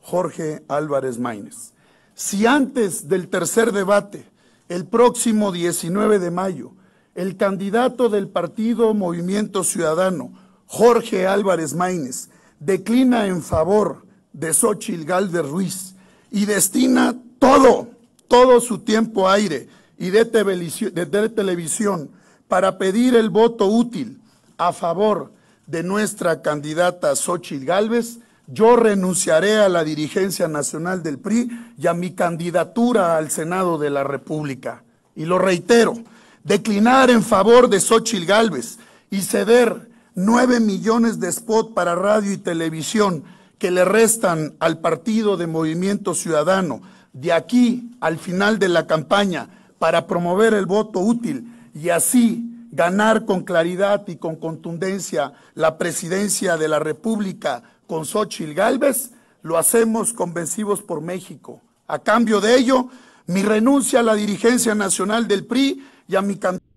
Jorge Álvarez Maínez. Si antes del tercer debate, el próximo 19 de mayo, el candidato del partido Movimiento Ciudadano, Jorge Álvarez Maínez, declina en favor de Xochitl Gálvez Ruiz y destina todo, todo su tiempo aire y de televisión, para pedir el voto útil a favor de nuestra candidata Xochitl Gálvez. Yo renunciaré a la dirigencia nacional del PRI y a mi candidatura al Senado de la República. Y lo reitero, declinar en favor de Xochitl Gálvez y ceder nueve millones de spot para radio y televisión que le restan al partido de Movimiento Ciudadano de aquí al final de la campaña para promover el voto útil y así ganar con claridad y con contundencia la presidencia de la República con Xochitl Galvez, lo hacemos convencidos por México. A cambio de ello, mi renuncia a la dirigencia nacional del PRI y a mi candidato.